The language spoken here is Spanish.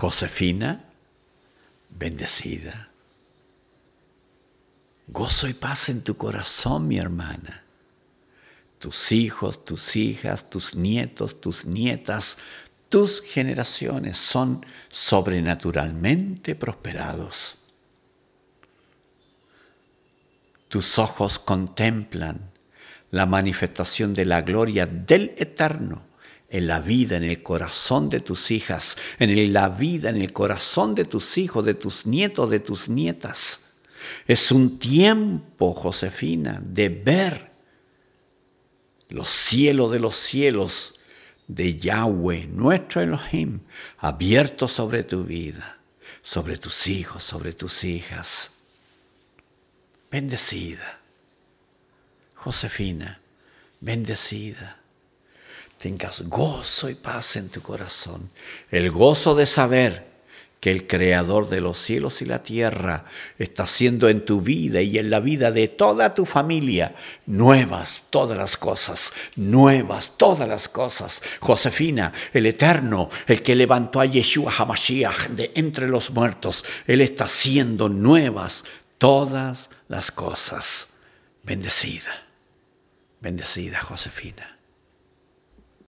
Josefina, bendecida. Gozo y paz en tu corazón, mi hermana. Tus hijos, tus hijas, tus nietos, tus nietas, tus generaciones son sobrenaturalmente prosperados. Tus ojos contemplan la manifestación de la gloria del Eterno en la vida, en el corazón de tus hijas, en la vida, en el corazón de tus hijos, de tus nietos, de tus nietas. Es un tiempo, Josefina, de ver los cielos de los cielos de Yahweh, nuestro Elohim, abierto sobre tu vida, sobre tus hijos, sobre tus hijas. Bendecida, Josefina, bendecida tengas gozo y paz en tu corazón, el gozo de saber que el Creador de los cielos y la tierra está haciendo en tu vida y en la vida de toda tu familia nuevas todas las cosas, nuevas todas las cosas. Josefina, el Eterno, el que levantó a Yeshua Hamashiach de entre los muertos, Él está haciendo nuevas todas las cosas. Bendecida, bendecida Josefina.